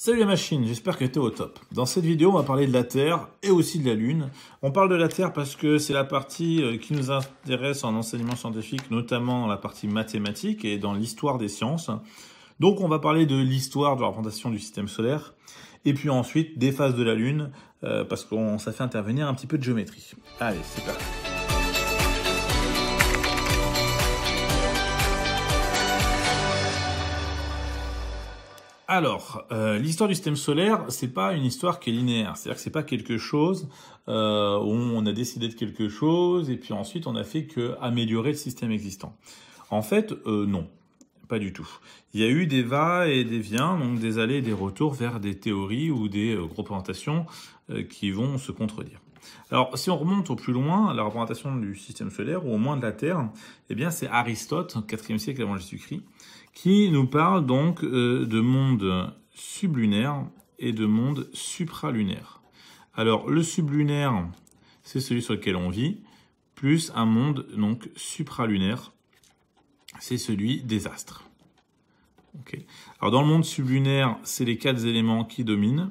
Salut les machines, j'espère que tu es au top. Dans cette vidéo, on va parler de la Terre et aussi de la Lune. On parle de la Terre parce que c'est la partie euh, qui nous intéresse en enseignement scientifique, notamment la partie mathématique et dans l'histoire des sciences. Donc on va parler de l'histoire de la du système solaire et puis ensuite des phases de la Lune euh, parce qu'on ça fait intervenir un petit peu de géométrie. Allez, c'est parti. Alors, euh, l'histoire du système solaire, c'est pas une histoire qui est linéaire. C'est-à-dire que c'est pas quelque chose euh, où on a décidé de quelque chose et puis ensuite on a fait que améliorer le système existant. En fait, euh, non, pas du tout. Il y a eu des va et des viens, donc des allées et des retours vers des théories ou des représentations qui vont se contredire. Alors, si on remonte au plus loin, la représentation du système solaire, ou au moins de la Terre, eh bien, c'est Aristote, 4e siècle avant Jésus-Christ, qui nous parle donc euh, de monde sublunaire et de monde supralunaire. Alors, le sublunaire, c'est celui sur lequel on vit, plus un monde donc supralunaire, c'est celui des astres. Alors, dans le monde sublunaire, c'est les quatre éléments qui dominent,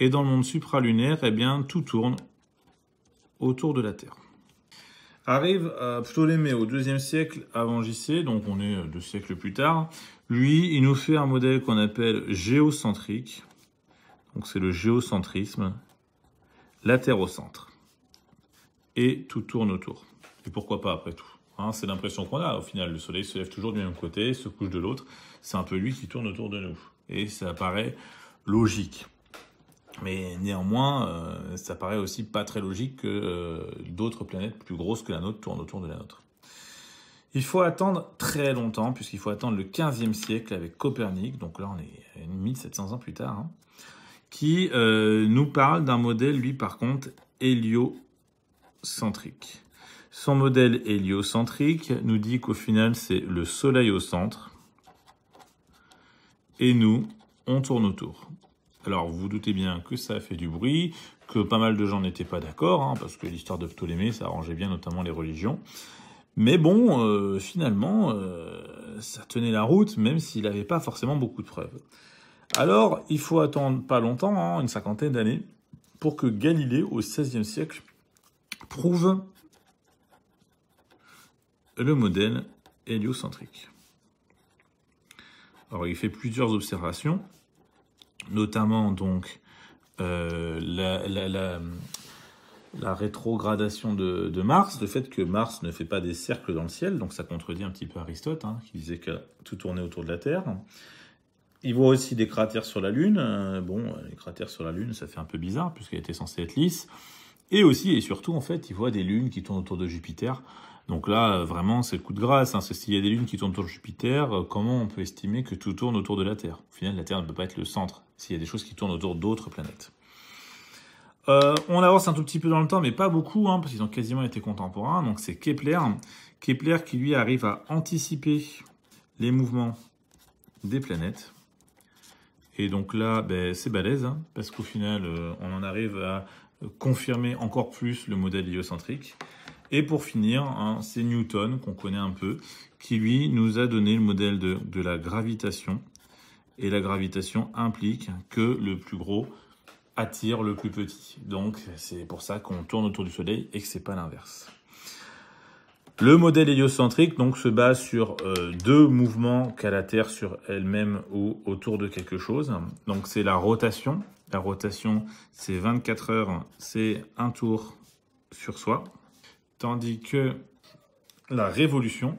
et dans le monde supralunaire, eh bien, tout tourne autour de la Terre. Arrive euh, Ptolémée au deuxième siècle avant JC, donc on est euh, deux siècles plus tard. Lui, il nous fait un modèle qu'on appelle géocentrique. Donc c'est le géocentrisme, la Terre au centre. Et tout tourne autour. Et pourquoi pas après tout hein? C'est l'impression qu'on a au final. Le Soleil se lève toujours du même côté, se couche de l'autre. C'est un peu lui qui tourne autour de nous. Et ça paraît logique. Mais néanmoins, euh, ça paraît aussi pas très logique que euh, d'autres planètes plus grosses que la nôtre tournent autour de la nôtre. Il faut attendre très longtemps, puisqu'il faut attendre le 15e siècle avec Copernic, donc là on est 1700 ans plus tard, hein, qui euh, nous parle d'un modèle, lui par contre, héliocentrique. Son modèle héliocentrique nous dit qu'au final c'est le Soleil au centre, et nous, on tourne autour. Alors vous, vous doutez bien que ça a fait du bruit, que pas mal de gens n'étaient pas d'accord, hein, parce que l'histoire de Ptolémée, ça arrangeait bien notamment les religions. Mais bon, euh, finalement, euh, ça tenait la route, même s'il n'avait pas forcément beaucoup de preuves. Alors, il faut attendre pas longtemps, hein, une cinquantaine d'années, pour que Galilée, au XVIe siècle, prouve le modèle héliocentrique. Alors, il fait plusieurs observations, notamment donc euh, la, rétrogradation de, Mars, le fait que Mars ne fait pas des cercles dans le ciel, donc ça contredit un petit peu Aristote, hein, qui disait que tout tournait autour de la Terre. Il voit aussi des cratères sur la Lune. Euh, bon, les cratères sur la Lune, ça fait un peu bizarre, puisqu'elle était censée être lisse. Et aussi et surtout, en fait, il voit des lunes qui tournent autour de Jupiter. Donc là, euh, vraiment, c'est le coup de grâce. Hein. s'il y a des lunes qui tournent autour de Jupiter, euh, comment on peut estimer que tout tourne autour de la Terre Au final, la Terre ne peut pas être le centre s'il y a des choses qui tournent autour d'autres planètes. Euh, on avance un tout petit peu dans le temps, mais pas beaucoup, hein, parce qu'ils ont quasiment été contemporains. Donc c'est Kepler. Kepler qui, lui, arrive à anticiper les mouvements des planètes. Et donc là, ben, c'est balèze, hein, parce qu'au final, on en arrive à confirmer encore plus le modèle héliocentrique. Et pour finir, hein, c'est Newton, qu'on connaît un peu, qui lui nous a donné le modèle de, la gravitation. Et la gravitation implique que le plus gros attire le plus petit. Donc c'est pour ça qu'on tourne autour du Soleil et que c'est pas l'inverse. Le modèle héliocentrique donc, se base sur euh, deux mouvements qu'a la Terre sur elle-même ou autour de quelque chose. Donc c'est la rotation. La rotation, c'est 24 heures, c'est un tour sur soi. Tandis que la révolution,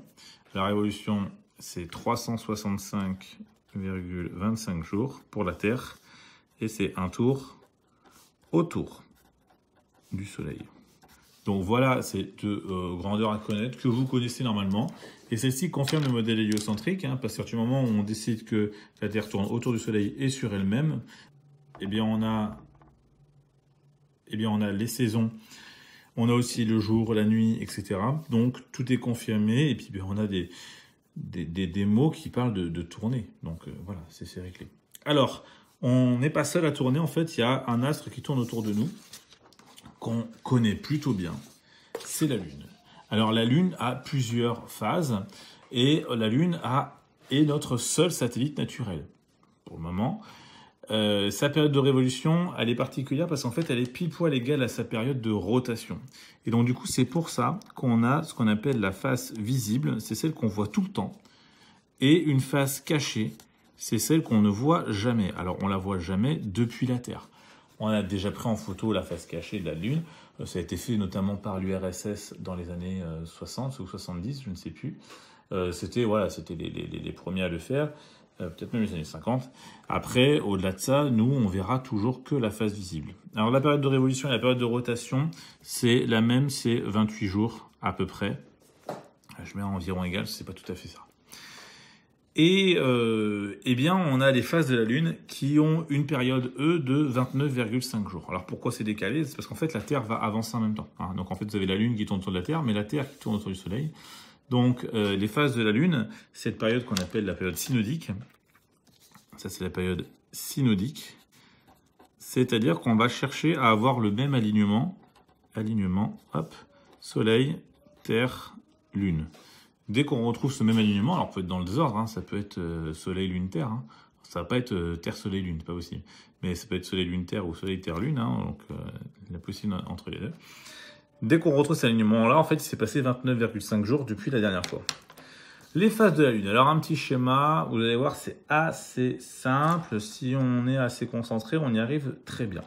la révolution, c'est 365,25 jours pour la Terre et c'est un tour autour du Soleil. Donc voilà ces deux grandeurs à connaître que vous connaissez normalement. Et celle-ci confirme le modèle héliocentrique, hein, parce qu'à partir du moment où on décide que la Terre tourne autour du Soleil et sur elle-même, eh bien on a, eh bien on a les saisons on a aussi le jour, la nuit, etc. Donc tout est confirmé. Et puis ben, on a des, des, mots qui parlent de, tourner. Donc euh, voilà, c'est réglé. Alors, on n'est pas seul à tourner. En fait, il y a un astre qui tourne autour de nous, qu'on connaît plutôt bien. C'est la Lune. Alors la Lune a plusieurs phases. Et la Lune a, est notre seul satellite naturel pour le moment. Euh, sa période de révolution, elle est particulière parce qu'en fait, elle est pile poil égale à sa période de rotation. Et donc, du coup, c'est pour ça qu'on a ce qu'on appelle la face visible, c'est celle qu'on voit tout le temps, et une face cachée, c'est celle qu'on ne voit jamais. Alors, on la voit jamais depuis la Terre. On a déjà pris en photo la face cachée de la Lune. Euh, ça a été fait notamment par l'URSS dans les années 60 euh, ou 70, je ne sais plus. Euh, c'était voilà, c'était les, les premiers à le faire. Euh, peut-être même les années 50. Après, au-delà de ça, nous, on verra toujours que la phase visible. Alors la période de révolution et la période de rotation, c'est la même, c'est 28 jours à peu près. Euh, je mets environ égal, c'est pas tout à fait ça. Et euh, eh bien, on a les phases de la Lune qui ont une période, E de 29,5 jours. Alors pourquoi c'est décalé C'est parce qu'en fait, la Terre va avancer en même temps. Hein. Donc en fait, vous avez la Lune qui tourne autour de la Terre, mais la Terre qui tourne autour du Soleil. Donc euh, les phases de la Lune, cette période qu'on appelle la période synodique, ça c'est la période synodique, c'est-à-dire qu'on va chercher à avoir le même alignement, alignement, hop, Soleil, Terre, Lune. Dès qu'on retrouve ce même alignement, alors on peut être dans le désordre, hein, ça peut être euh, Soleil, Lune, Terre, Ça hein. ça va pas être euh, Terre, Soleil, Lune, pas possible, mais ça peut être Soleil, Lune, Terre ou Soleil, Terre, Lune, hein, donc la possible entre les deux. Dès qu'on retrouve cet alignement-là, en fait, il s'est passé 29,5 jours depuis la dernière fois. Les phases de la Lune. Alors, un petit schéma, vous allez voir, c'est assez simple. Si on est assez concentré, on y arrive très bien.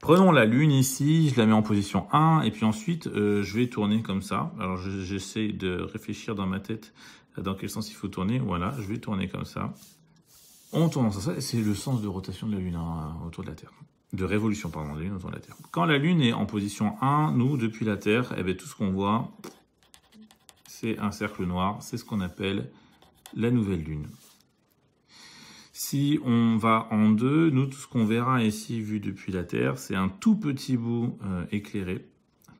Prenons la Lune ici, je la mets en position 1, et puis ensuite, euh, je vais tourner comme ça. Alors, j'essaie de réfléchir dans ma tête dans quel sens il faut tourner. Voilà, je vais tourner comme ça. On tendance ça, c'est le sens de rotation de la Lune hein, autour de la Terre. De révolution, pardon, de la Lune autour de la Terre. Quand la Lune est en position 1, nous, depuis la Terre, eh ben, tout ce qu'on voit, c'est un cercle noir. C'est ce qu'on appelle la nouvelle Lune. Si on va en deux, nous, tout ce qu'on verra ici, vu depuis la Terre, c'est un tout petit bout euh, éclairé.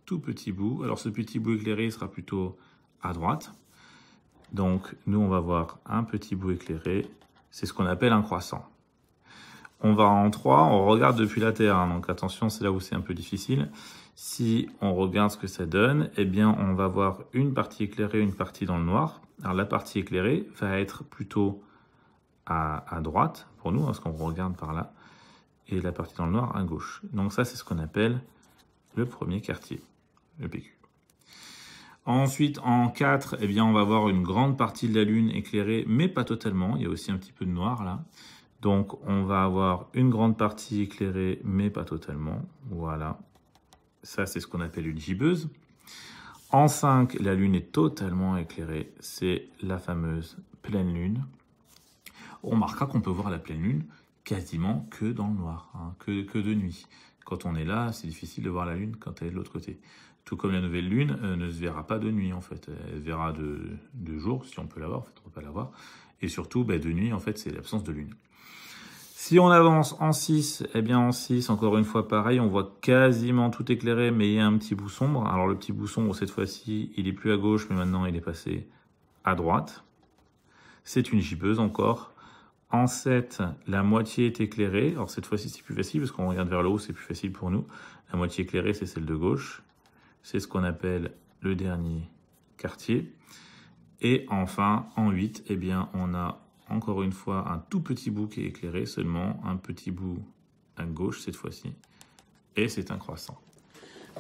tout petit bout. Alors, ce petit bout éclairé, sera plutôt à droite. Donc, nous, on va voir un petit bout éclairé c'est ce qu'on appelle un croissant. On va en 3, on regarde depuis la Terre, hein. donc attention, c'est là où c'est un peu difficile. Si on regarde ce que ça donne, eh bien, on va voir une partie éclairée, une partie dans le noir. Alors, la partie éclairée va être plutôt à, droite, pour nous, hein, parce qu'on regarde par là, et la partie dans le noir à gauche. Donc ça, c'est ce qu'on appelle le premier quartier, le PQ. Ensuite, en 4, eh bien, on va avoir une grande partie de la Lune éclairée, mais pas totalement. Il y a aussi un petit peu de noir là. Donc, on va avoir une grande partie éclairée, mais pas totalement. Voilà. Ça, c'est ce qu'on appelle une gibbeuse. En 5, la Lune est totalement éclairée. C'est la fameuse pleine Lune. On remarquera qu'on peut voir la pleine Lune quasiment que dans le noir, hein, que, que de nuit. Quand on est là, c'est difficile de voir la Lune quand elle est de l'autre côté tout comme la nouvelle lune euh, ne se verra pas de nuit en fait, elle se verra de, de jour si on peut l'avoir, en fait on peut pas l'avoir, et surtout bah, de nuit en fait c'est l'absence de lune. Si on avance en 6, eh bien en 6, encore une fois pareil, on voit quasiment tout éclairé, mais il y a un petit bout sombre. Alors le petit bout sombre, cette fois-ci, il est plus à gauche, mais maintenant il est passé à droite. C'est une gibbeuse encore. En 7, la moitié est éclairée. Alors cette fois-ci, c'est plus facile, parce qu'on regarde vers le haut, c'est plus facile pour nous. La moitié éclairée, c'est celle de gauche c'est ce qu'on appelle le dernier quartier. Et enfin, en 8, eh bien, on a encore une fois un tout petit bout qui est éclairé, seulement un petit bout à gauche cette fois-ci, et c'est un croissant.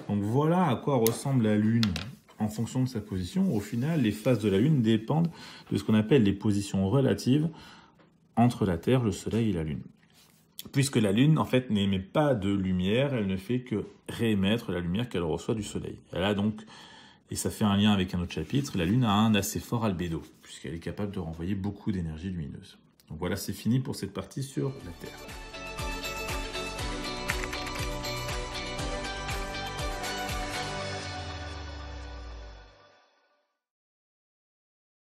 Donc voilà à quoi ressemble la Lune en fonction de sa position. Au final, les phases de la Lune dépendent de ce qu'on appelle les positions relatives entre la Terre, le Soleil et la Lune puisque la Lune, en fait, n'émet pas de lumière, elle ne fait que réémettre la lumière qu'elle reçoit du Soleil. Elle a donc, et ça fait un lien avec un autre chapitre, la Lune a un assez fort albédo, puisqu'elle est capable de renvoyer beaucoup d'énergie lumineuse. Donc voilà, c'est fini pour cette partie sur la Terre.